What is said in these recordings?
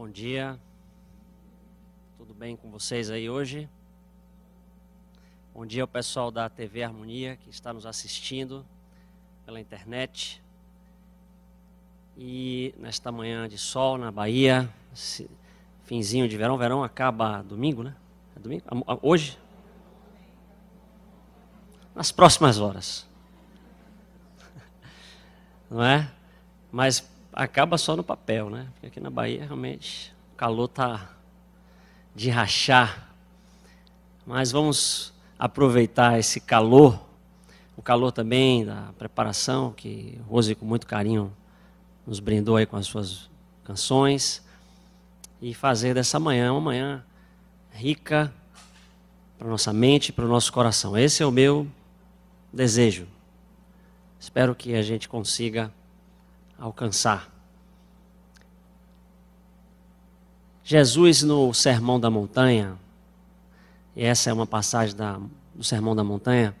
Bom dia. Tudo bem com vocês aí hoje? Bom dia ao pessoal da TV Harmonia que está nos assistindo pela internet. E nesta manhã de sol na Bahia, finzinho de verão, verão acaba domingo, né? É domingo? Hoje? Nas próximas horas. Não é? Mas acaba só no papel, né? Porque aqui na Bahia realmente o calor tá de rachar. Mas vamos aproveitar esse calor, o calor também da preparação que Rose com muito carinho nos brindou aí com as suas canções e fazer dessa manhã uma manhã rica para nossa mente, para o nosso coração. Esse é o meu desejo. Espero que a gente consiga alcançar. Jesus no Sermão da Montanha, e essa é uma passagem da, do Sermão da Montanha,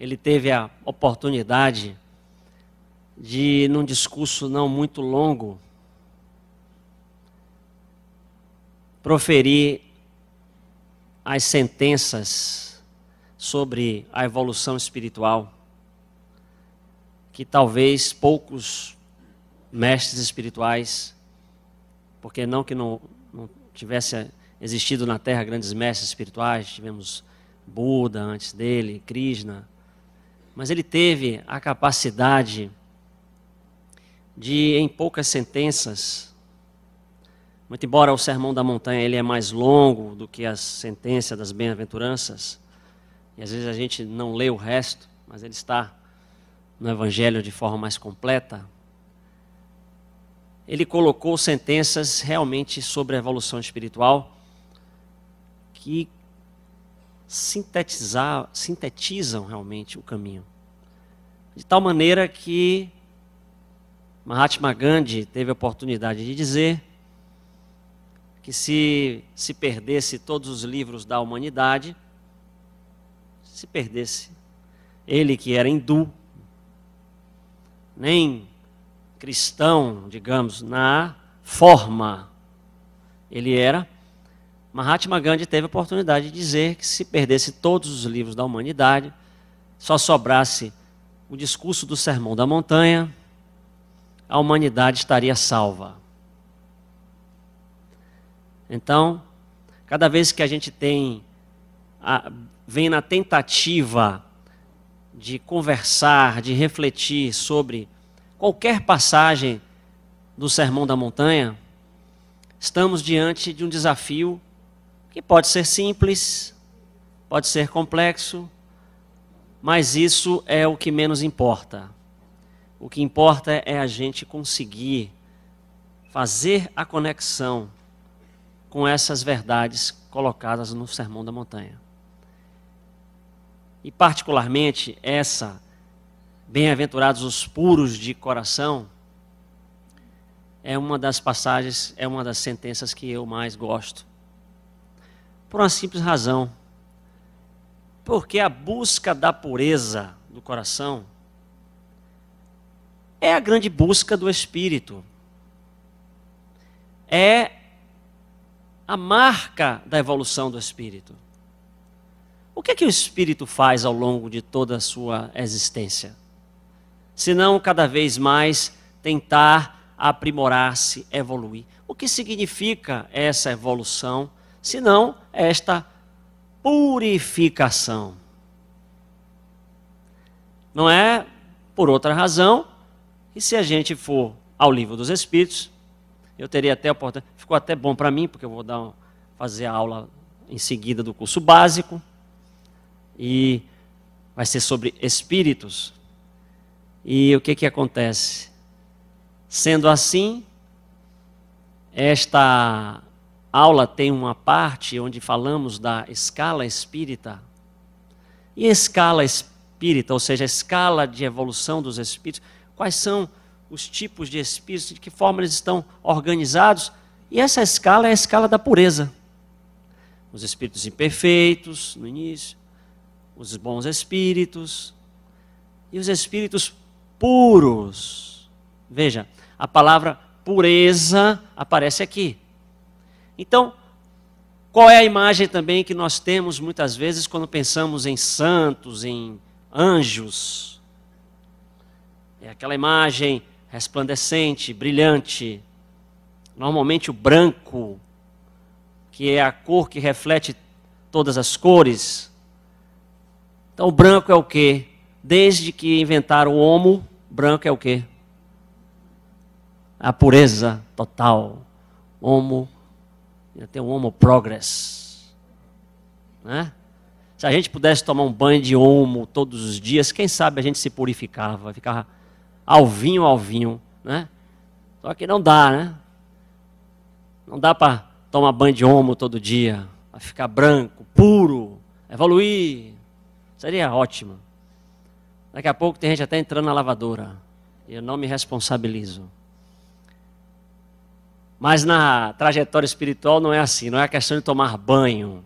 ele teve a oportunidade de, num discurso não muito longo, proferir as sentenças sobre a evolução espiritual que talvez poucos mestres espirituais, porque não que não, não tivesse existido na Terra grandes mestres espirituais, tivemos Buda antes dele, Krishna, mas ele teve a capacidade de, em poucas sentenças, muito embora o Sermão da Montanha ele é mais longo do que a sentença das bem-aventuranças, e às vezes a gente não lê o resto, mas ele está no Evangelho de forma mais completa, ele colocou sentenças realmente sobre a evolução espiritual que sintetizar, sintetizam realmente o caminho. De tal maneira que Mahatma Gandhi teve a oportunidade de dizer que se se perdesse todos os livros da humanidade, se perdesse, ele que era hindu, nem cristão, digamos, na forma. Ele era. Mahatma Gandhi teve a oportunidade de dizer que se perdesse todos os livros da humanidade, só sobrasse o discurso do Sermão da Montanha, a humanidade estaria salva. Então, cada vez que a gente tem a, vem na tentativa de conversar, de refletir sobre qualquer passagem do Sermão da Montanha, estamos diante de um desafio que pode ser simples, pode ser complexo, mas isso é o que menos importa. O que importa é a gente conseguir fazer a conexão com essas verdades colocadas no Sermão da Montanha e particularmente essa, bem-aventurados os puros de coração, é uma das passagens, é uma das sentenças que eu mais gosto. Por uma simples razão. Porque a busca da pureza do coração é a grande busca do espírito. É a marca da evolução do espírito. O que é que o espírito faz ao longo de toda a sua existência? Senão, cada vez mais tentar aprimorar-se, evoluir. O que significa essa evolução, senão esta purificação? Não é por outra razão, que se a gente for ao livro dos Espíritos, eu teria até a oportunidade, ficou até bom para mim, porque eu vou dar, fazer a aula em seguida do curso básico e vai ser sobre espíritos. E o que que acontece? Sendo assim, esta aula tem uma parte onde falamos da escala espírita. E a escala espírita, ou seja, a escala de evolução dos espíritos, quais são os tipos de espíritos, de que forma eles estão organizados? E essa escala é a escala da pureza. Os espíritos imperfeitos no início, os bons espíritos e os espíritos puros. Veja, a palavra pureza aparece aqui. Então, qual é a imagem também que nós temos muitas vezes quando pensamos em santos, em anjos? É aquela imagem resplandecente, brilhante, normalmente o branco, que é a cor que reflete todas as cores. Então, branco é o quê? Desde que inventaram o homo, branco é o quê? A pureza total. Homo, tem o homo progress. Né? Se a gente pudesse tomar um banho de homo todos os dias, quem sabe a gente se purificava, ficava alvinho, alvinho, né? Só que não dá, né? Não dá para tomar banho de homo todo dia, para ficar branco, puro, evoluir, Seria ótimo. Daqui a pouco tem gente até entrando na lavadora. E eu não me responsabilizo. Mas na trajetória espiritual não é assim, não é a questão de tomar banho.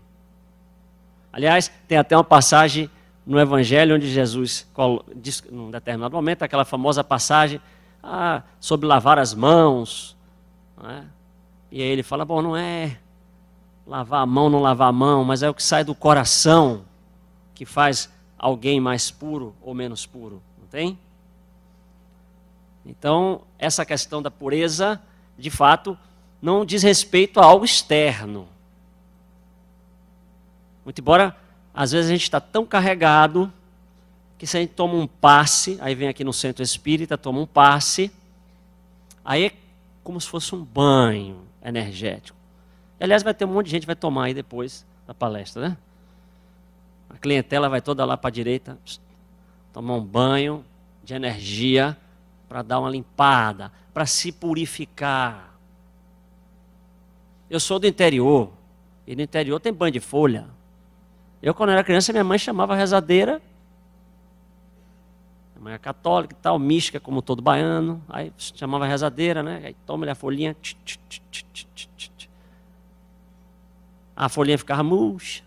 Aliás, tem até uma passagem no Evangelho onde Jesus diz, num determinado momento, aquela famosa passagem ah, sobre lavar as mãos. É? E aí ele fala: bom, não é lavar a mão, não lavar a mão, mas é o que sai do coração que faz alguém mais puro ou menos puro, não tem? Então, essa questão da pureza, de fato, não diz respeito a algo externo. Muito embora, às vezes, a gente está tão carregado que se a gente toma um passe, aí vem aqui no centro espírita, toma um passe, aí é como se fosse um banho energético. Aliás, vai ter um monte de gente que vai tomar aí depois da palestra, né? A clientela vai toda lá para a direita, tomar um banho de energia para dar uma limpada, para se purificar. Eu sou do interior, e no interior tem banho de folha. Eu, quando era criança, minha mãe chamava rezadeira. Minha mãe é católica e tal, mística, como todo baiano. Aí chamava rezadeira, né? Aí toma a folhinha. A folhinha ficava murcha.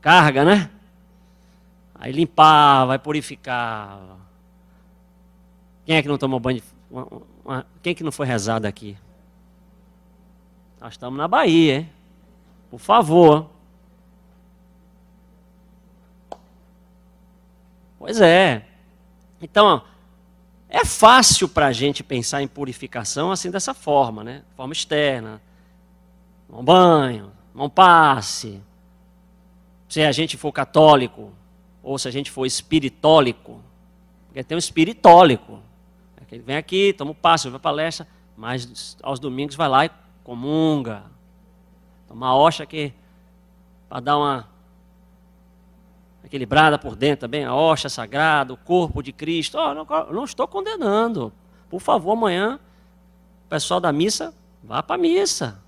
carga, né? Aí limpava, aí purificava. Quem é que não tomou banho? De... Quem é que não foi rezado aqui? Nós estamos na Bahia, hein? Por favor. Pois é. Então, é fácil para a gente pensar em purificação assim dessa forma, né? Forma externa. um banho, não passe, se a gente for católico ou se a gente for espiritólico, porque tem um espiritólico, né, ele vem aqui, toma um passo, vai para palestra, mas aos domingos vai lá e comunga, toma hoxa que para dar uma equilibrada por dentro também, a hoxa sagrada, o corpo de Cristo. Oh, não, não estou condenando. Por favor, amanhã, o pessoal da missa, vá para a missa.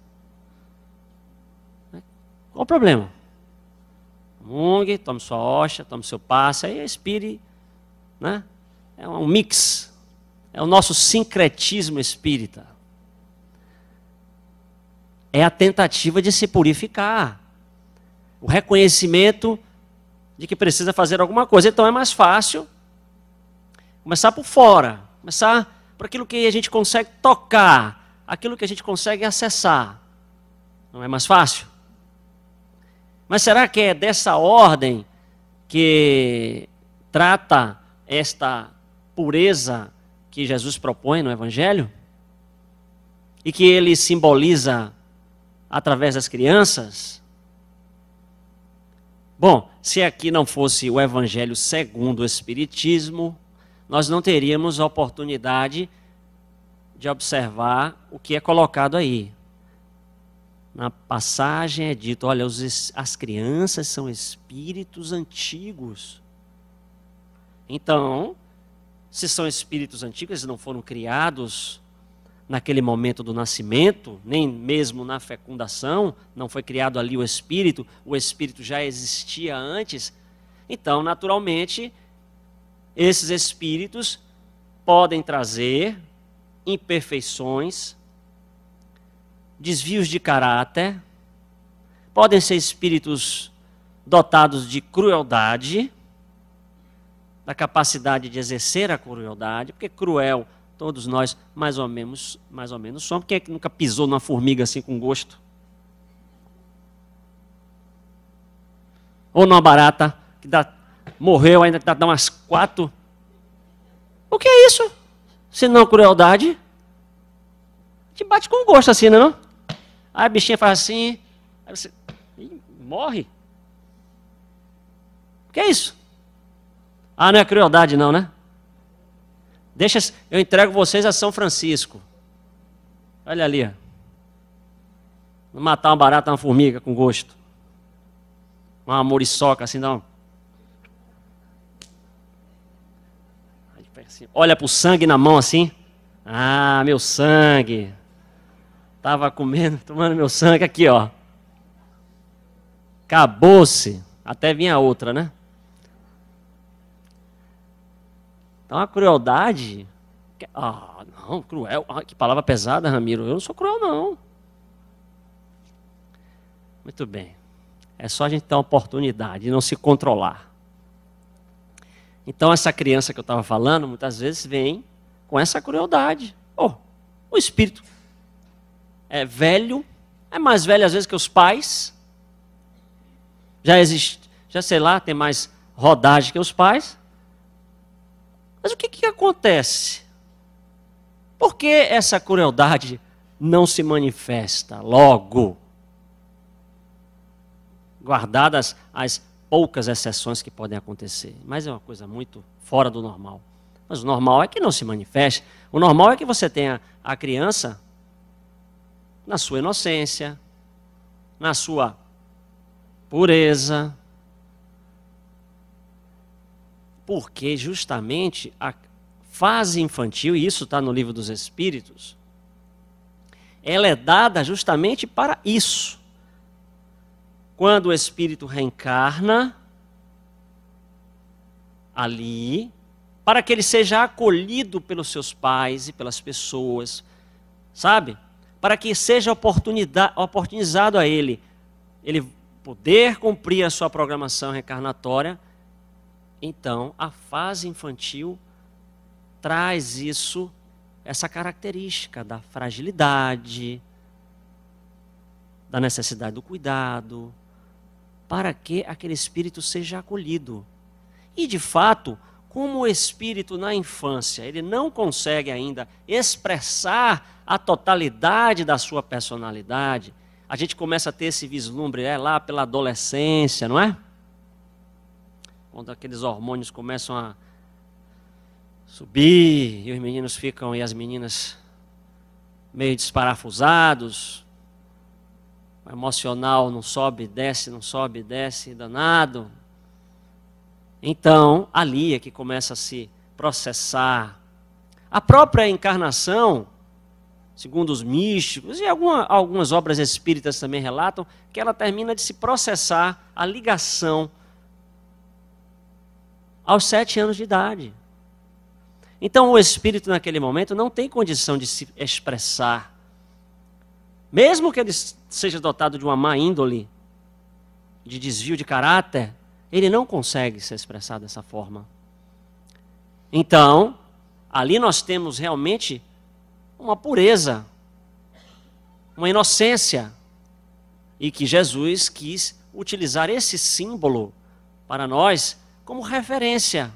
Né, qual o problema? mungue, tome sua hoxa, tome seu passe, aí expire. Né? É um mix. É o nosso sincretismo espírita. É a tentativa de se purificar. O reconhecimento de que precisa fazer alguma coisa. Então é mais fácil começar por fora, começar por aquilo que a gente consegue tocar, aquilo que a gente consegue acessar. Não é mais fácil? Mas será que é dessa ordem que trata esta pureza que Jesus propõe no Evangelho? E que ele simboliza através das crianças? Bom, se aqui não fosse o Evangelho segundo o Espiritismo, nós não teríamos a oportunidade de observar o que é colocado aí na passagem é dito: olha, os, as crianças são espíritos antigos. Então, se são espíritos antigos, eles não foram criados naquele momento do nascimento, nem mesmo na fecundação, não foi criado ali o espírito, o espírito já existia antes. Então, naturalmente, esses espíritos podem trazer imperfeições, desvios de caráter, podem ser espíritos dotados de crueldade, da capacidade de exercer a crueldade, porque cruel todos nós mais ou menos, mais ou menos somos. Quem é que nunca pisou numa formiga assim com gosto? Ou numa barata que dá, morreu ainda dá umas quatro. O que é isso? Se não crueldade? Te bate com gosto assim, não? É Aí a bichinha faz assim, aí você morre. O que é isso? Ah, não é crueldade não, né? Deixa, eu entrego vocês a São Francisco. Olha ali, ó. Matar uma barata, uma formiga com gosto. Uma moriçoca, assim, não. Olha assim, Olha pro sangue na mão, assim. Ah, meu sangue estava comendo, tomando meu sangue aqui, ó. Acabou-se. Até vinha outra, né? Então a crueldade. Ah, não, cruel. Ah, que palavra pesada, Ramiro. Eu não sou cruel, não. Muito bem. É só a gente ter uma oportunidade, não se controlar. Então, essa criança que eu estava falando, muitas vezes vem com essa crueldade. Oh, o espírito é velho, é mais velho às vezes que os pais, já existe, já sei lá, tem mais rodagem que os pais. Mas o que, que acontece? Por que essa crueldade não se manifesta logo? Guardadas as poucas exceções que podem acontecer, mas é uma coisa muito fora do normal. Mas o normal é que não se manifeste. O normal é que você tenha a criança na sua inocência, na sua pureza. Porque justamente a fase infantil, e isso está no livro dos Espíritos, ela é dada justamente para isso. Quando o espírito reencarna, ali, para que ele seja acolhido pelos seus pais e pelas pessoas, sabe? para que seja oportunizado a ele, ele poder cumprir a sua programação reencarnatória, então a fase infantil traz isso, essa característica da fragilidade, da necessidade do cuidado, para que aquele espírito seja acolhido. E de fato, como o espírito na infância, ele não consegue ainda expressar a totalidade da sua personalidade, a gente começa a ter esse vislumbre é, lá pela adolescência, não é? Quando aqueles hormônios começam a subir e os meninos ficam e as meninas meio desparafusados, o emocional não sobe, desce, não sobe, desce, danado. Então, ali é que começa a se processar. A própria encarnação, segundo os místicos, e alguma, algumas obras espíritas também relatam, que ela termina de se processar a ligação aos sete anos de idade. Então, o espírito, naquele momento, não tem condição de se expressar. Mesmo que ele seja dotado de uma má índole, de desvio de caráter, ele não consegue se expressar dessa forma. Então, ali nós temos realmente uma pureza, uma inocência, e que Jesus quis utilizar esse símbolo para nós como referência.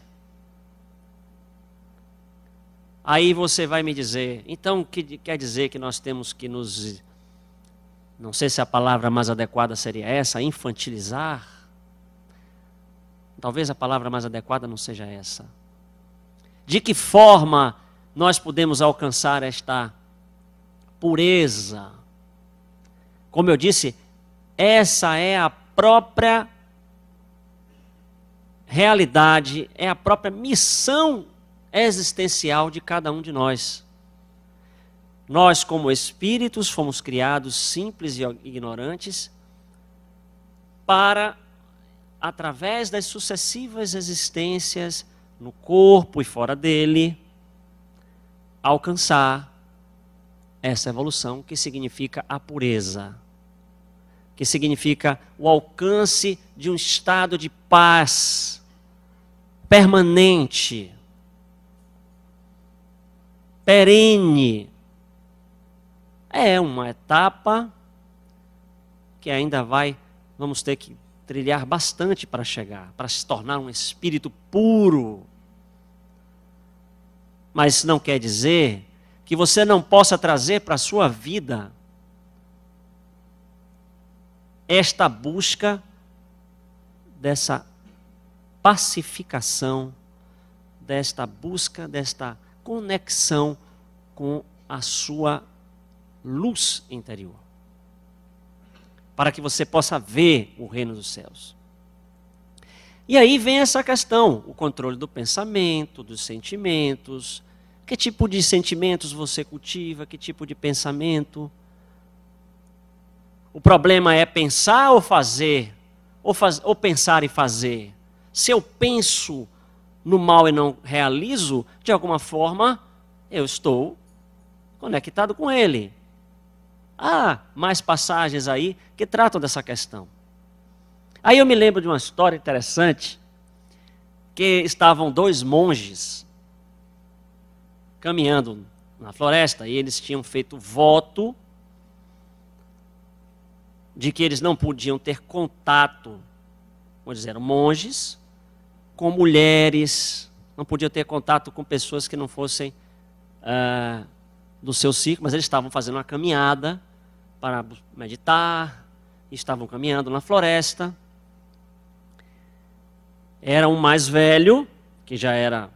Aí você vai me dizer, então que quer dizer que nós temos que nos não sei se a palavra mais adequada seria essa, infantilizar? Talvez a palavra mais adequada não seja essa. De que forma nós podemos alcançar esta pureza? Como eu disse, essa é a própria realidade, é a própria missão existencial de cada um de nós. Nós, como espíritos, fomos criados simples e ignorantes para através das sucessivas existências no corpo e fora dele, alcançar essa evolução que significa a pureza, que significa o alcance de um estado de paz permanente, perene. É uma etapa que ainda vai, vamos ter que trilhar bastante para chegar, para se tornar um espírito puro. Mas isso não quer dizer que você não possa trazer para a sua vida esta busca dessa pacificação, desta busca, desta conexão com a sua luz interior para que você possa ver o reino dos céus. E aí vem essa questão, o controle do pensamento, dos sentimentos. Que tipo de sentimentos você cultiva? Que tipo de pensamento? O problema é pensar ou fazer? Ou, faz, ou pensar e fazer? Se eu penso no mal e não realizo, de alguma forma eu estou conectado com ele. Há mais passagens aí que tratam dessa questão. Aí eu me lembro de uma história interessante que estavam dois monges caminhando na floresta e eles tinham feito voto de que eles não podiam ter contato, como dizer, monges, com mulheres, não podiam ter contato com pessoas que não fossem ah, do seu ciclo, mas eles estavam fazendo uma caminhada para meditar, estavam caminhando na floresta. Era um mais velho, que já era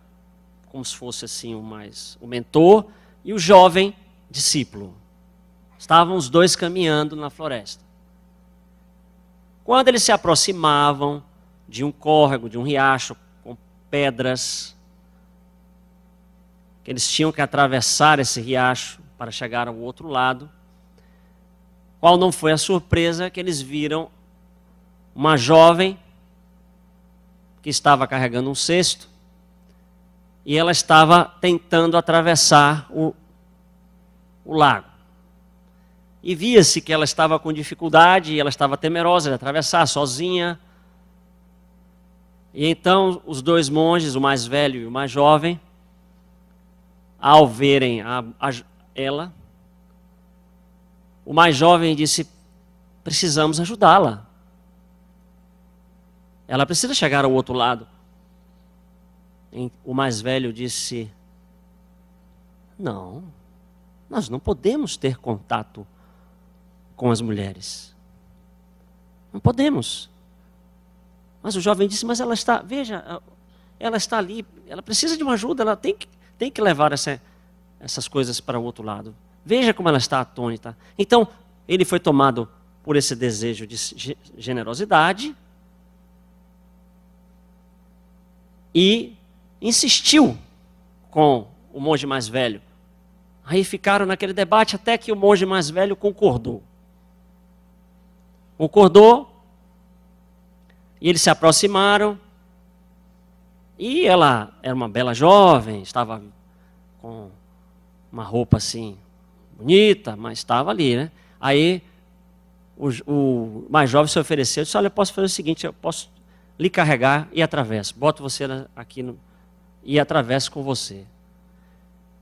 como se fosse assim o mais o mentor, e o jovem discípulo. Estavam os dois caminhando na floresta. Quando eles se aproximavam de um córrego, de um riacho com pedras, que eles tinham que atravessar esse riacho para chegar ao outro lado, qual não foi a surpresa que eles viram uma jovem que estava carregando um cesto e ela estava tentando atravessar o, o lago. E via-se que ela estava com dificuldade, ela estava temerosa de atravessar sozinha. E então os dois monges, o mais velho e o mais jovem, ao verem a, a, ela, o mais jovem disse: precisamos ajudá-la. Ela precisa chegar ao outro lado. O mais velho disse: Não, nós não podemos ter contato com as mulheres. Não podemos. Mas o jovem disse: Mas ela está, veja, ela está ali, ela precisa de uma ajuda, ela tem que, tem que levar essa, essas coisas para o outro lado. Veja como ela está atônita. Então, ele foi tomado por esse desejo de generosidade e insistiu com o monge mais velho. Aí ficaram naquele debate até que o monge mais velho concordou. Concordou e eles se aproximaram. E ela era uma bela jovem, estava com uma roupa assim bonita, mas estava ali, né? Aí o, o, mais jovem se ofereceu, disse, olha, eu posso fazer o seguinte, eu posso lhe carregar e atravesso. Boto você aqui no, e atravesso com você.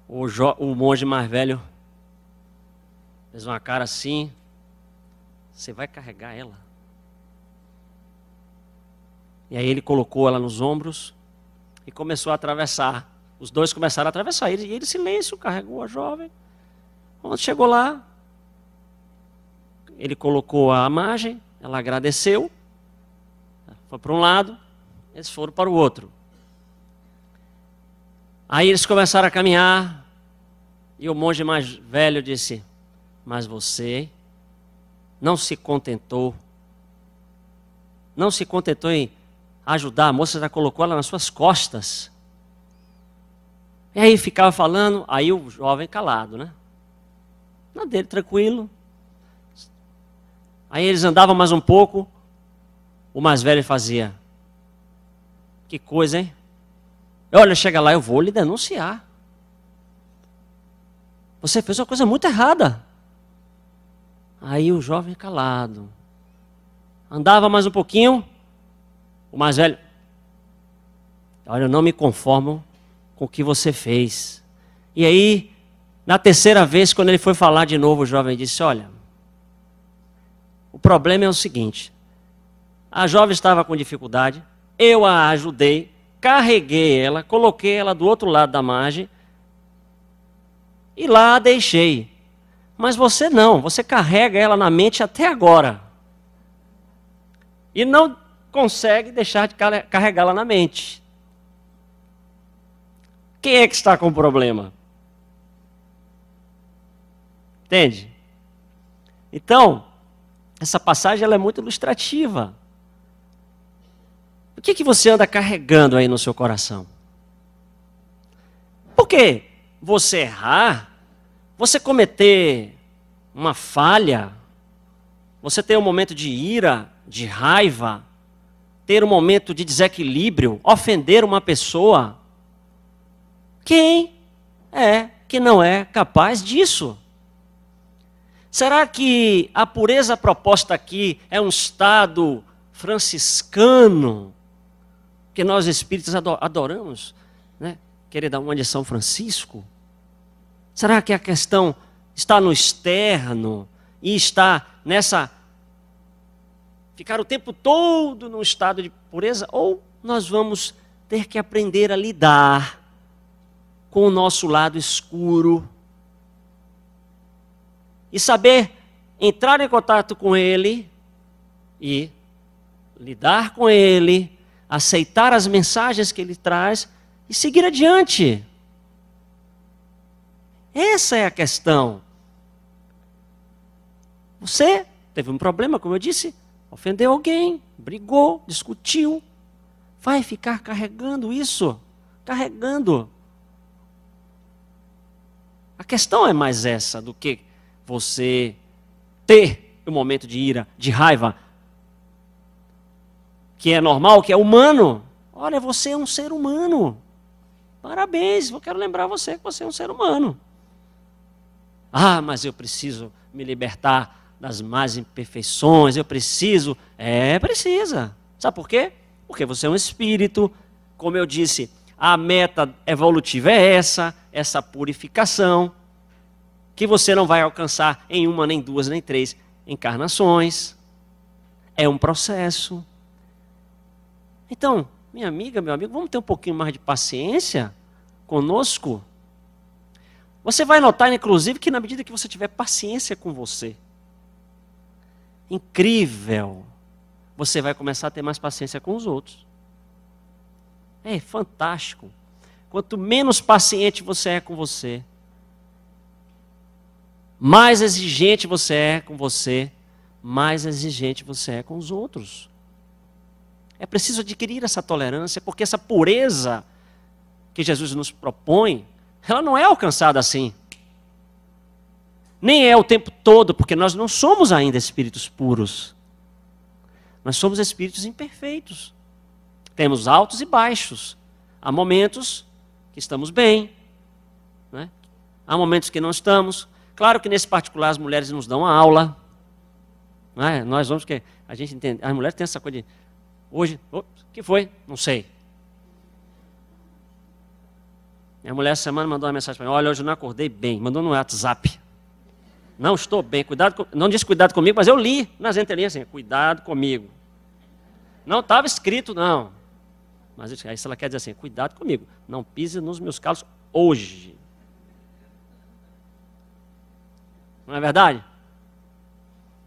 O, jo, o monge mais velho fez uma cara assim, você vai carregar ela? E aí ele colocou ela nos ombros e começou a atravessar. Os dois começaram a atravessar, e ele, ele silêncio carregou a jovem. Quando chegou lá, ele colocou a margem, ela agradeceu, foi para um lado, eles foram para o outro. Aí eles começaram a caminhar, e o monge mais velho disse: Mas você não se contentou, não se contentou em ajudar a moça, já colocou ela nas suas costas. E aí ficava falando, aí o jovem calado, né? Na dele, tranquilo. Aí eles andavam mais um pouco. O mais velho fazia. Que coisa, hein? Olha, chega lá, eu vou lhe denunciar. Você fez uma coisa muito errada. Aí o jovem calado. Andava mais um pouquinho. O mais velho. Olha, eu não me conformo com o que você fez. E aí na terceira vez, quando ele foi falar de novo, o jovem disse: Olha, o problema é o seguinte. A jovem estava com dificuldade, eu a ajudei, carreguei ela, coloquei ela do outro lado da margem e lá a deixei. Mas você não, você carrega ela na mente até agora. E não consegue deixar de carregá-la na mente. Quem é que está com o problema? Entende? Então, essa passagem ela é muito ilustrativa. O que, que você anda carregando aí no seu coração? Porque você errar, você cometer uma falha, você ter um momento de ira, de raiva, ter um momento de desequilíbrio, ofender uma pessoa, quem é que não é capaz disso? Será que a pureza proposta aqui é um estado franciscano que nós espíritos adoramos, né? Querer dar uma de São Francisco? Será que a questão está no externo e está nessa ficar o tempo todo num estado de pureza ou nós vamos ter que aprender a lidar com o nosso lado escuro? e saber entrar em contato com Ele e lidar com Ele, aceitar as mensagens que Ele traz e seguir adiante. Essa é a questão. Você teve um problema, como eu disse, ofendeu alguém, brigou, discutiu. Vai ficar carregando isso, carregando. A questão é mais essa do que você ter o um momento de ira, de raiva, que é normal, que é humano. Olha, você é um ser humano. Parabéns, eu quero lembrar você que você é um ser humano. Ah, mas eu preciso me libertar das más imperfeições, eu preciso. É, precisa. Sabe por quê? Porque você é um espírito. Como eu disse, a meta evolutiva é essa, essa purificação que você não vai alcançar em uma, nem duas, nem três encarnações. É um processo. Então, minha amiga, meu amigo, vamos ter um pouquinho mais de paciência conosco. Você vai notar, inclusive, que na medida que você tiver paciência com você, incrível, você vai começar a ter mais paciência com os outros. É fantástico. Quanto menos paciente você é com você, mais exigente você é com você, mais exigente você é com os outros. É preciso adquirir essa tolerância, porque essa pureza que Jesus nos propõe, ela não é alcançada assim. Nem é o tempo todo, porque nós não somos ainda espíritos puros. Nós somos espíritos imperfeitos. Temos altos e baixos. Há momentos que estamos bem, né? há momentos que não estamos. Claro que nesse particular as mulheres nos dão uma aula. É? Nós vamos que a gente entende, as mulheres têm essa coisa de hoje, o que foi? Não sei. Minha mulher essa semana mandou uma mensagem para mim, olha, hoje eu não acordei bem, mandou no WhatsApp. Não estou bem, cuidado, com... não disse cuidado comigo, mas eu li nas entrelinhas assim, cuidado comigo. Não estava escrito, não. Mas aí ela quer dizer assim, cuidado comigo, não pise nos meus calos hoje. Não é verdade?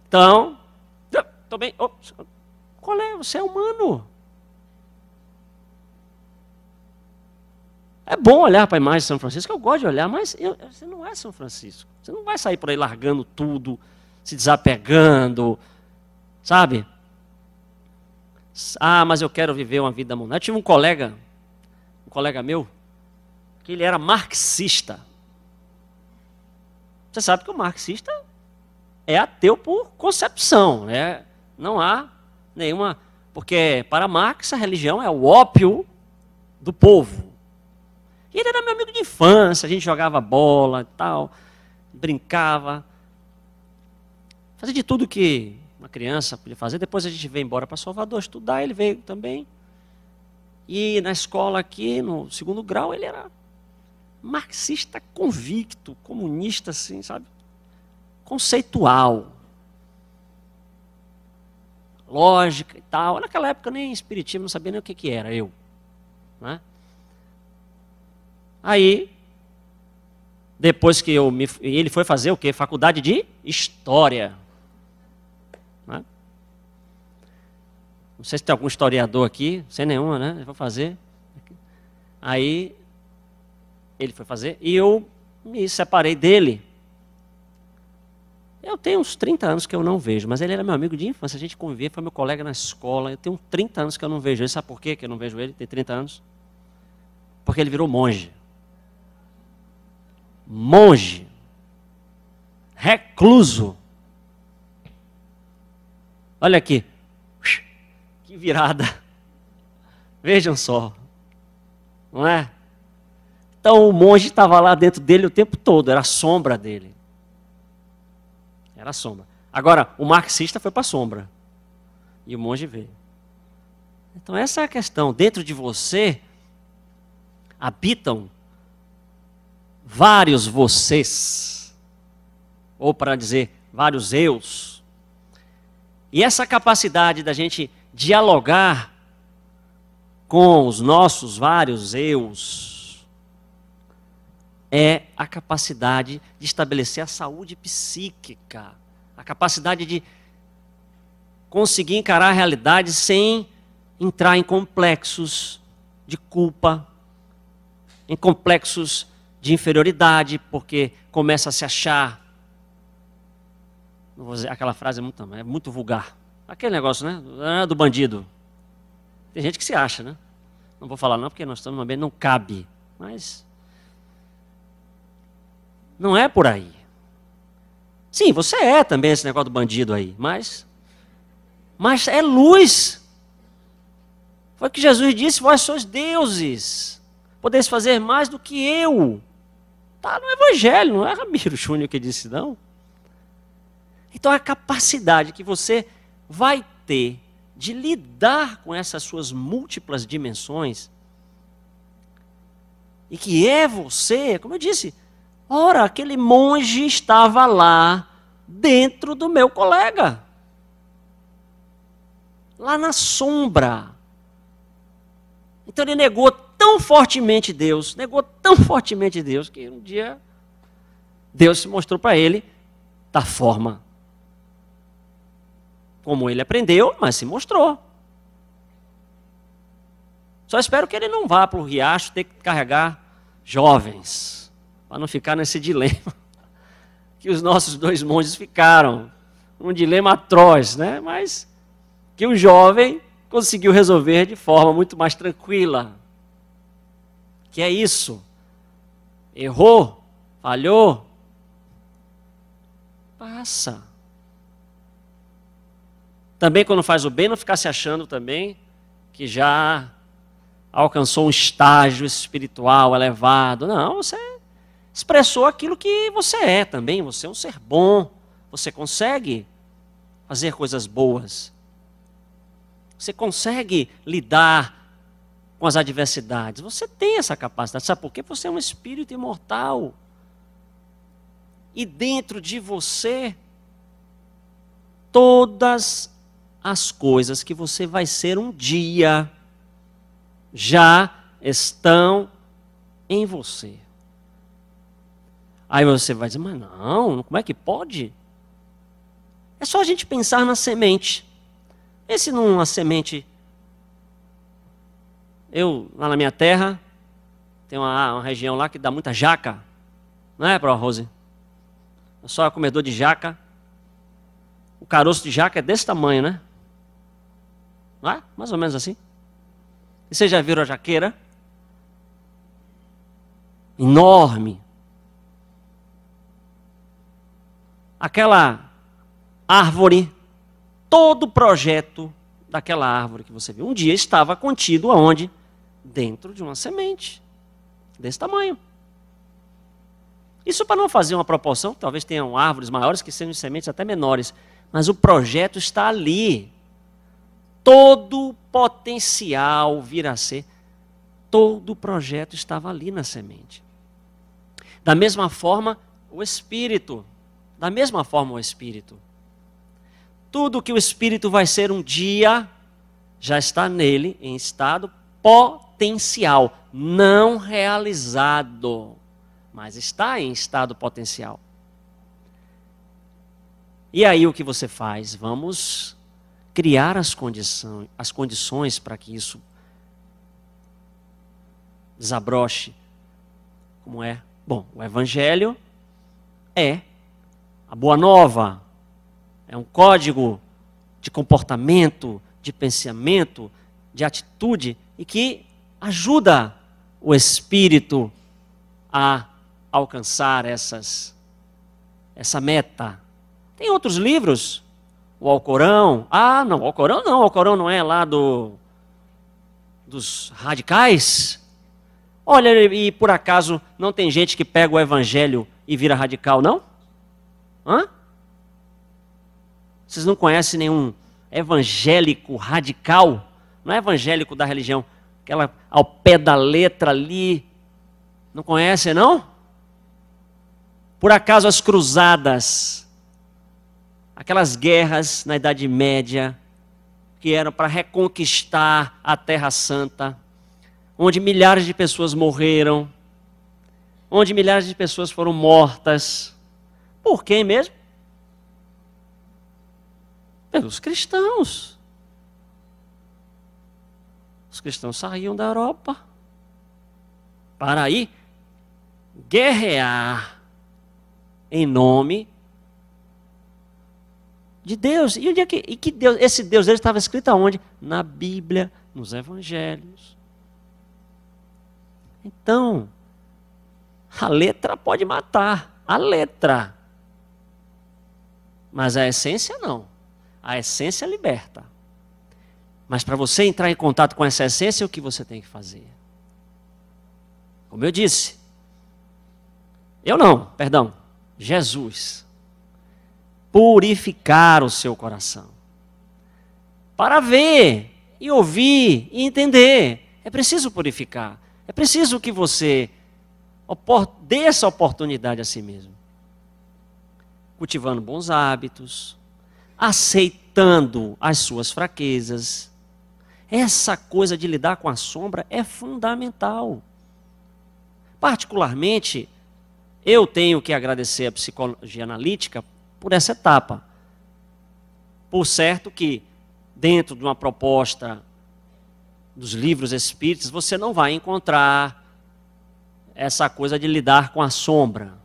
Então, estou bem. Oh, qual é? Você é humano. É bom olhar para a imagem de São Francisco, eu gosto de olhar, mas eu, você não é São Francisco. Você não vai sair por aí largando tudo, se desapegando, sabe? Ah, mas eu quero viver uma vida mundial. Eu tive um colega, um colega meu, que ele era marxista. Você sabe que o marxista é ateu por concepção, né? Não há nenhuma. Porque para Marx a religião é o ópio do povo. E ele era meu amigo de infância, a gente jogava bola e tal, brincava. Fazia de tudo que uma criança podia fazer. Depois a gente veio embora para Salvador estudar, ele veio também. E na escola aqui, no segundo grau, ele era marxista convicto, comunista, assim, sabe? Conceitual. Lógica e tal. Naquela época nem espiritismo, não sabia nem o que, que era, eu. Né? Aí, depois que eu me, ele foi fazer o quê? Faculdade de História. Né? Não sei se tem algum historiador aqui, sem nenhuma, né? Eu vou fazer. Aí ele foi fazer, e eu me separei dele. Eu tenho uns 30 anos que eu não vejo, mas ele era meu amigo de infância, a gente convivia, foi meu colega na escola. Eu tenho 30 anos que eu não vejo ele. Sabe por quê que eu não vejo ele? Tem 30 anos? Porque ele virou monge. Monge. Recluso. Olha aqui. Que virada. Vejam só. Não é? Então o monge estava lá dentro dele o tempo todo, era a sombra dele. Era a sombra. Agora, o marxista foi para a sombra. E o monge veio. Então essa é a questão. Dentro de você habitam vários vocês. Ou para dizer, vários eus. E essa capacidade da gente dialogar com os nossos vários eus é a capacidade de estabelecer a saúde psíquica, a capacidade de conseguir encarar a realidade sem entrar em complexos de culpa, em complexos de inferioridade, porque começa a se achar. Não vou dizer, aquela frase é muito, é muito vulgar. Aquele negócio, né? É do bandido. Tem gente que se acha, né? Não vou falar não, porque nós estamos num ambiente não cabe. Mas não é por aí. Sim, você é também esse negócio do bandido aí, mas mas é luz. Foi o que Jesus disse: vós sois deuses, podeis fazer mais do que eu. Está no Evangelho, não é Ramiro Júnior que disse, não. Então a capacidade que você vai ter de lidar com essas suas múltiplas dimensões, e que é você, como eu disse, Ora, aquele monge estava lá dentro do meu colega. Lá na sombra. Então ele negou tão fortemente Deus, negou tão fortemente Deus, que um dia Deus se mostrou para ele da forma como ele aprendeu, mas se mostrou. Só espero que ele não vá para o riacho ter que carregar jovens para não ficar nesse dilema que os nossos dois monges ficaram. Um dilema atroz, né? Mas que o jovem conseguiu resolver de forma muito mais tranquila. Que é isso. Errou, falhou. Passa. Também quando faz o bem, não ficar se achando também que já alcançou um estágio espiritual elevado. Não, você expressou aquilo que você é também. Você é um ser bom. Você consegue fazer coisas boas. Você consegue lidar com as adversidades. Você tem essa capacidade. Sabe por quê? Você é um espírito imortal. E dentro de você, todas as coisas que você vai ser um dia já estão em você. Aí você vai dizer, mas não, como é que pode? É só a gente pensar na semente. Pense numa semente. Eu, lá na minha terra, tem uma, uma região lá que dá muita jaca. Não é, Pro Rose? Eu é só é comedor de jaca. O caroço de jaca é desse tamanho, né? Não é? Mais ou menos assim. E vocês já viram a jaqueira? Enorme. aquela árvore, todo o projeto daquela árvore que você viu. Um dia estava contido aonde? Dentro de uma semente desse tamanho. Isso para não fazer uma proporção, talvez tenham árvores maiores que sejam sementes até menores, mas o projeto está ali. Todo o potencial vir a ser, todo o projeto estava ali na semente. Da mesma forma, o Espírito. Da mesma forma, o Espírito. Tudo que o Espírito vai ser um dia já está nele em estado potencial, não realizado, mas está em estado potencial. E aí o que você faz? Vamos criar as condições, as condições para que isso desabroche. Como é? Bom, o evangelho é a boa nova, é um código de comportamento, de pensamento, de atitude e que ajuda o espírito a alcançar essas essa meta. Tem outros livros, o Alcorão. Ah, não, o Alcorão não, o Alcorão não é lá do dos radicais. Olha, e por acaso não tem gente que pega o evangelho e vira radical, não? Hã? Vocês não conhecem nenhum evangélico radical? Não é evangélico da religião, aquela ao pé da letra ali. Não conhecem, não? Por acaso as cruzadas, aquelas guerras na Idade Média, que eram para reconquistar a Terra Santa, onde milhares de pessoas morreram, onde milhares de pessoas foram mortas, por quem mesmo? Pelos cristãos. Os cristãos saíam da Europa para ir guerrear em nome de Deus. E onde é que, e que Deus, esse Deus ele estava escrito aonde? Na Bíblia, nos evangelhos. Então, a letra pode matar. A letra. Mas a essência não. A essência liberta. Mas para você entrar em contato com essa essência, o que você tem que fazer? Como eu disse, eu não, perdão, Jesus. Purificar o seu coração. Para ver e ouvir e entender. É preciso purificar. É preciso que você dê essa oportunidade a si mesmo cultivando bons hábitos, aceitando as suas fraquezas. Essa coisa de lidar com a sombra é fundamental. Particularmente, eu tenho que agradecer à psicologia analítica por essa etapa. Por certo que, dentro de uma proposta dos livros espíritas, você não vai encontrar essa coisa de lidar com a sombra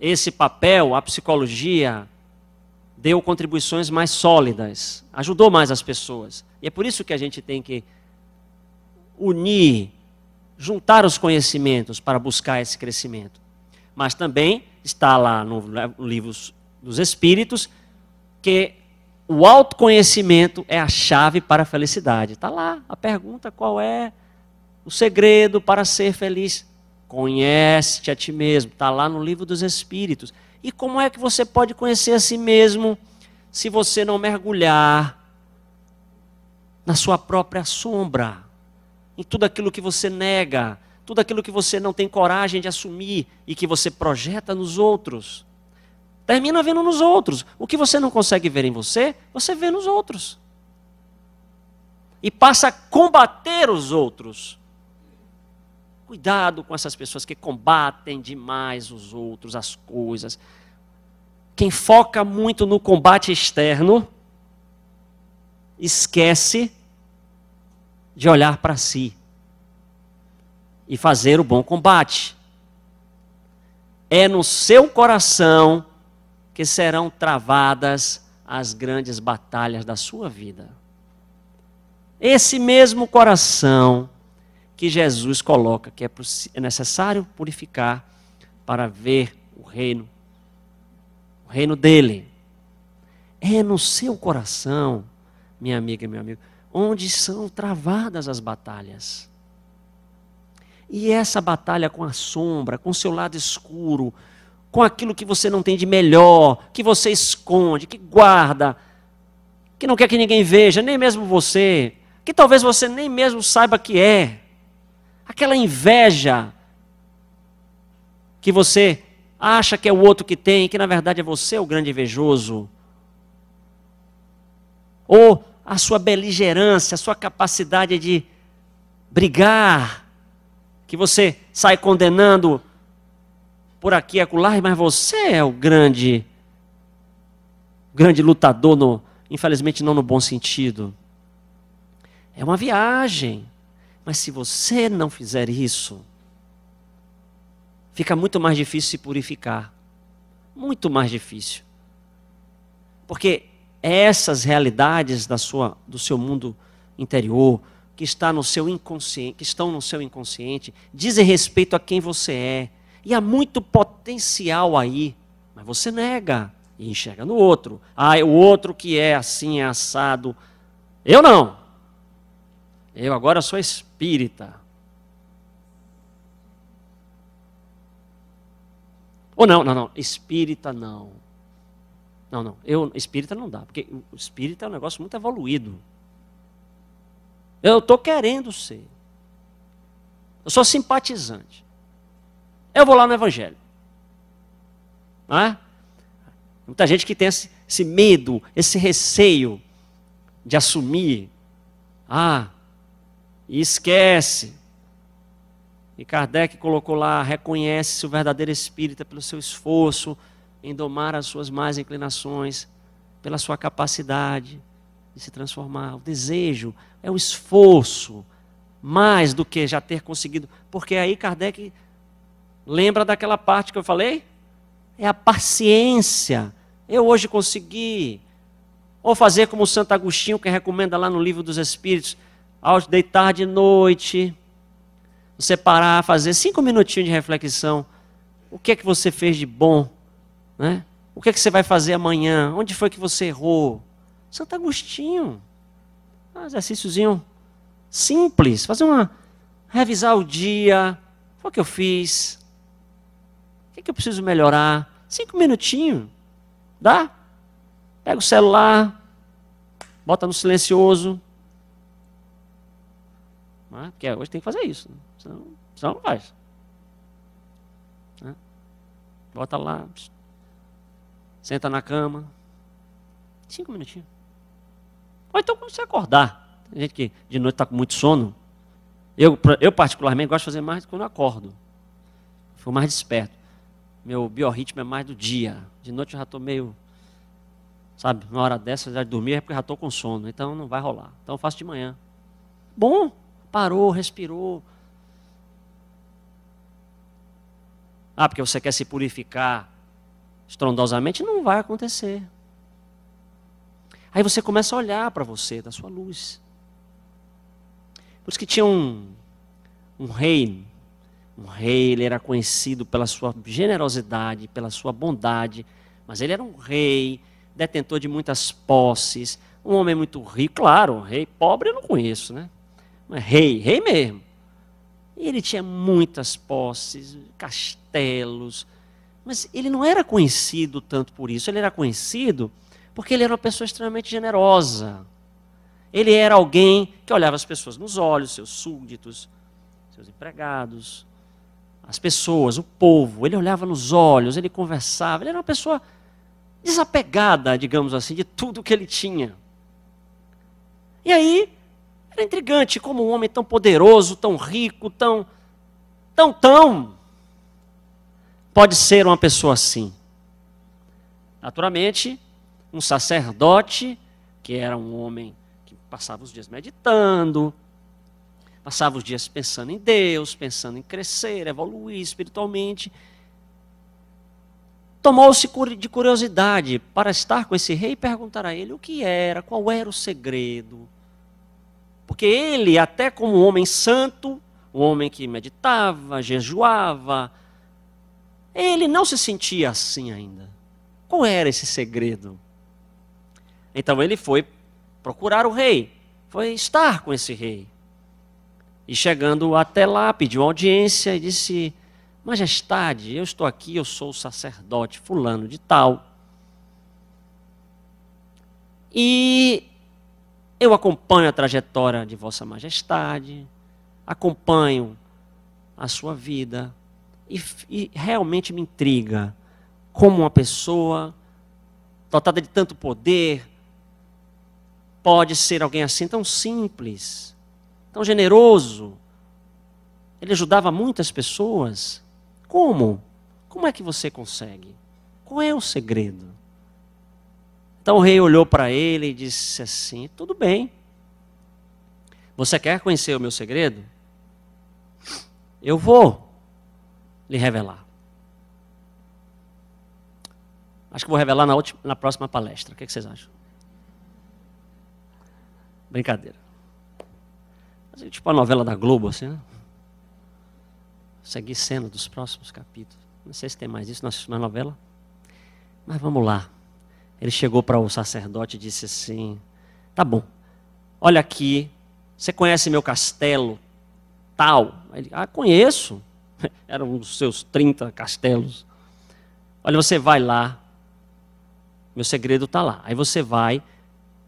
esse papel, a psicologia deu contribuições mais sólidas, ajudou mais as pessoas. E é por isso que a gente tem que unir, juntar os conhecimentos para buscar esse crescimento. Mas também está lá no livro dos Espíritos que o autoconhecimento é a chave para a felicidade. Está lá a pergunta: qual é o segredo para ser feliz? Conhece-te a ti mesmo. Está lá no livro dos Espíritos. E como é que você pode conhecer a si mesmo se você não mergulhar na sua própria sombra, em tudo aquilo que você nega, tudo aquilo que você não tem coragem de assumir e que você projeta nos outros? Termina vendo nos outros. O que você não consegue ver em você, você vê nos outros. E passa a combater os outros Cuidado com essas pessoas que combatem demais os outros, as coisas. Quem foca muito no combate externo, esquece de olhar para si e fazer o bom combate. É no seu coração que serão travadas as grandes batalhas da sua vida. Esse mesmo coração que Jesus coloca que é, é necessário purificar para ver o reino, o reino dele. É no seu coração, minha amiga e meu amigo, onde são travadas as batalhas. E essa batalha com a sombra, com o seu lado escuro, com aquilo que você não tem de melhor, que você esconde, que guarda, que não quer que ninguém veja, nem mesmo você, que talvez você nem mesmo saiba que é aquela inveja que você acha que é o outro que tem, que na verdade é você o grande invejoso. Ou a sua beligerância, a sua capacidade de brigar, que você sai condenando por aqui e acolá, mas você é o grande grande lutador no, infelizmente não no bom sentido. É uma viagem. Mas se você não fizer isso, fica muito mais difícil se purificar. Muito mais difícil. Porque essas realidades da sua, do seu mundo interior, que, está no seu inconsciente, que estão no seu inconsciente, dizem respeito a quem você é. E há muito potencial aí, mas você nega e enxerga no outro. Ah, é o outro que é assim, é assado. Eu não. Eu agora sou espírita. Ou não, não, não, espírita não. Não, não, eu, espírita não dá, porque o espírita é um negócio muito evoluído. Eu estou querendo ser. Eu sou simpatizante. Eu vou lá no evangelho. Não é? Muita gente que tem esse, esse medo, esse receio de assumir. Ah, e esquece. E Kardec colocou lá: reconhece-se o verdadeiro espírita pelo seu esforço em domar as suas más inclinações, pela sua capacidade de se transformar. O desejo é o esforço, mais do que já ter conseguido. Porque aí Kardec lembra daquela parte que eu falei? É a paciência. Eu hoje consegui. Ou fazer como o Santo Agostinho, que recomenda lá no Livro dos Espíritos, ao deitar de noite, você parar, fazer cinco minutinhos de reflexão. O que é que você fez de bom? Né? O que é que você vai fazer amanhã? Onde foi que você errou? Santo Agostinho. Um exercíciozinho simples. Fazer uma. Revisar o dia. O que eu fiz? O que, é que eu preciso melhorar? Cinco minutinhos. Dá? Pega o celular. Bota no silencioso né? Porque hoje tem que fazer isso, né? senão, senão não faz. Né? Bota lá, senta na cama, cinco minutinhos. Ou então quando você acordar, tem gente que de noite está com muito sono, eu, eu particularmente gosto de fazer mais quando acordo, fico mais desperto. Meu biorritmo é mais do dia, de noite eu já estou meio sabe? Uma hora dessa, já de dormir é porque já estou com sono, então não vai rolar. Então eu faço de manhã. Bom, parou, respirou. Ah, porque você quer se purificar estrondosamente? Não vai acontecer. Aí você começa a olhar para você, da sua luz. Por isso que tinha um, um rei, um rei, ele era conhecido pela sua generosidade, pela sua bondade, mas ele era um rei, detentor de muitas posses, um homem muito rico, claro, um rei pobre eu não conheço, né? rei, rei mesmo. Ele tinha muitas posses, castelos, mas ele não era conhecido tanto por isso. Ele era conhecido porque ele era uma pessoa extremamente generosa. Ele era alguém que olhava as pessoas nos olhos, seus súditos, seus empregados, as pessoas, o povo. Ele olhava nos olhos, ele conversava. Ele era uma pessoa desapegada, digamos assim, de tudo que ele tinha. E aí, era intrigante como um homem tão poderoso, tão rico, tão. tão, tão. pode ser uma pessoa assim. Naturalmente, um sacerdote, que era um homem que passava os dias meditando, passava os dias pensando em Deus, pensando em crescer, evoluir espiritualmente, tomou-se de curiosidade para estar com esse rei e perguntar a ele o que era, qual era o segredo porque ele, até como um homem santo, um homem que meditava, jejuava, ele não se sentia assim ainda. Qual era esse segredo? Então ele foi procurar o rei, foi estar com esse rei. E chegando até lá, pediu audiência e disse: Majestade, eu estou aqui, eu sou o sacerdote fulano de tal. E eu acompanho a trajetória de Vossa Majestade, acompanho a sua vida e, e realmente me intriga como uma pessoa dotada de tanto poder pode ser alguém assim tão simples, tão generoso. Ele ajudava muitas pessoas. Como? Como é que você consegue? Qual é o segredo? Então o rei olhou para ele e disse assim: Tudo bem. Você quer conhecer o meu segredo? Eu vou lhe revelar. Acho que vou revelar na, última, na próxima palestra. O que, é que vocês acham? Brincadeira. Mas, é tipo a novela da Globo, assim, né? Seguir cena dos próximos capítulos. Não sei se tem mais isso na novela. Mas vamos lá. Ele chegou para o sacerdote e disse assim: Tá bom, olha aqui, você conhece meu castelo? Tal. Ele, ah, conheço. Era um dos seus 30 castelos. Olha, você vai lá, meu segredo está lá. Aí você vai,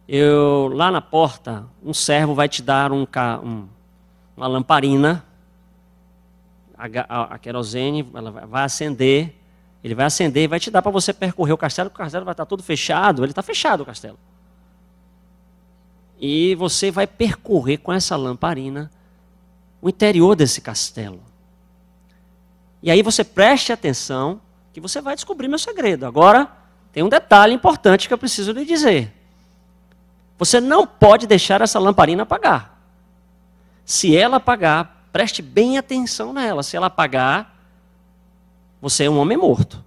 eu lá na porta, um servo vai te dar um, um, uma lamparina, a, a, a querosene, ela vai acender ele vai acender e vai te dar para você percorrer o castelo, o castelo vai estar tá todo fechado, ele está fechado o castelo. E você vai percorrer com essa lamparina o interior desse castelo. E aí você preste atenção que você vai descobrir meu segredo. Agora, tem um detalhe importante que eu preciso lhe dizer. Você não pode deixar essa lamparina apagar. Se ela apagar, preste bem atenção nela. Se ela apagar, você é um homem morto.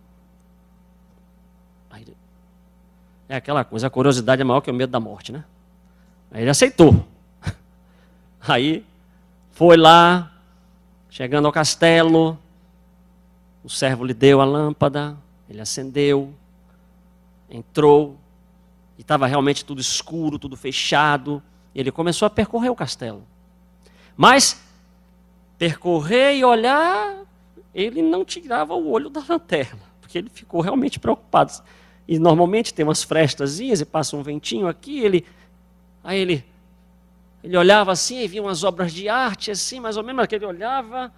Aí, é aquela coisa, a curiosidade é maior que o medo da morte, né? Aí ele aceitou. Aí foi lá, chegando ao castelo, o servo lhe deu a lâmpada, ele acendeu, entrou, e estava realmente tudo escuro, tudo fechado. ele começou a percorrer o castelo. Mas percorrer e olhar ele não tirava o olho da lanterna, porque ele ficou realmente preocupado. E normalmente tem umas frestazinhas e passa um ventinho aqui, ele aí ele ele olhava assim e via umas obras de arte assim, mais ou menos, que ele olhava.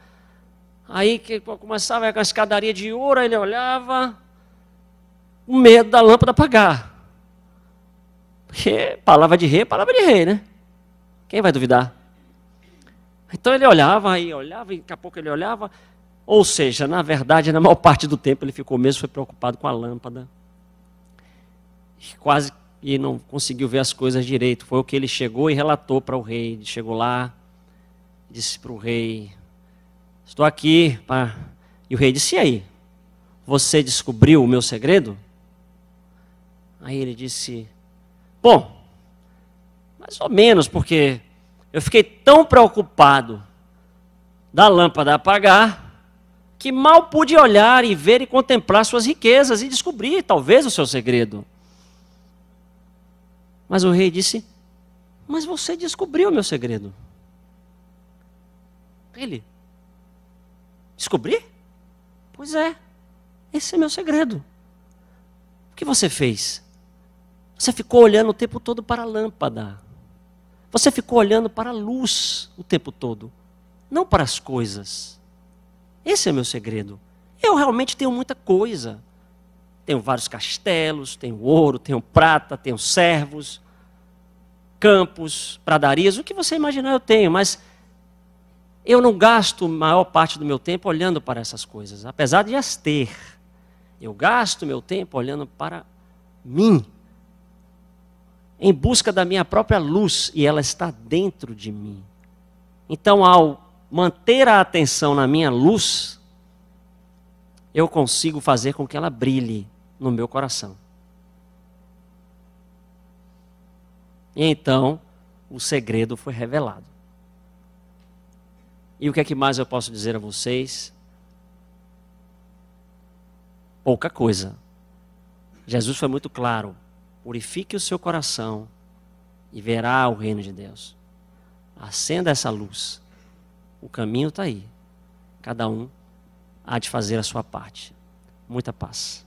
Aí que começava com a escadaria de ouro, aí ele olhava, o medo da lâmpada apagar. Porque palavra de rei é palavra de rei, né? Quem vai duvidar? Então ele olhava, aí olhava, e daqui a pouco ele olhava, ou seja, na verdade, na maior parte do tempo ele ficou mesmo, foi preocupado com a lâmpada. Quase e não conseguiu ver as coisas direito. Foi o que ele chegou e relatou para o rei. Ele chegou lá, disse para o rei: Estou aqui. E o rei disse: E aí? Você descobriu o meu segredo? Aí ele disse: Bom, mais ou menos, porque eu fiquei tão preocupado da lâmpada apagar que mal pude olhar e ver e contemplar suas riquezas e descobrir talvez o seu segredo. Mas o rei disse: Mas você descobriu o meu segredo. Ele: Descobri? Pois é, esse é meu segredo. O que você fez? Você ficou olhando o tempo todo para a lâmpada. Você ficou olhando para a luz o tempo todo, não para as coisas. Esse é o meu segredo. Eu realmente tenho muita coisa. Tenho vários castelos, tenho ouro, tenho prata, tenho servos, campos, pradarias, o que você imaginar eu tenho, mas eu não gasto a maior parte do meu tempo olhando para essas coisas, apesar de as ter. Eu gasto meu tempo olhando para mim, em busca da minha própria luz, e ela está dentro de mim. Então, ao manter a atenção na minha luz, eu consigo fazer com que ela brilhe no meu coração. E então, o segredo foi revelado. E o que é que mais eu posso dizer a vocês? Pouca coisa. Jesus foi muito claro: purifique o seu coração e verá o reino de Deus. Acenda essa luz o caminho está aí. Cada um há de fazer a sua parte. Muita paz.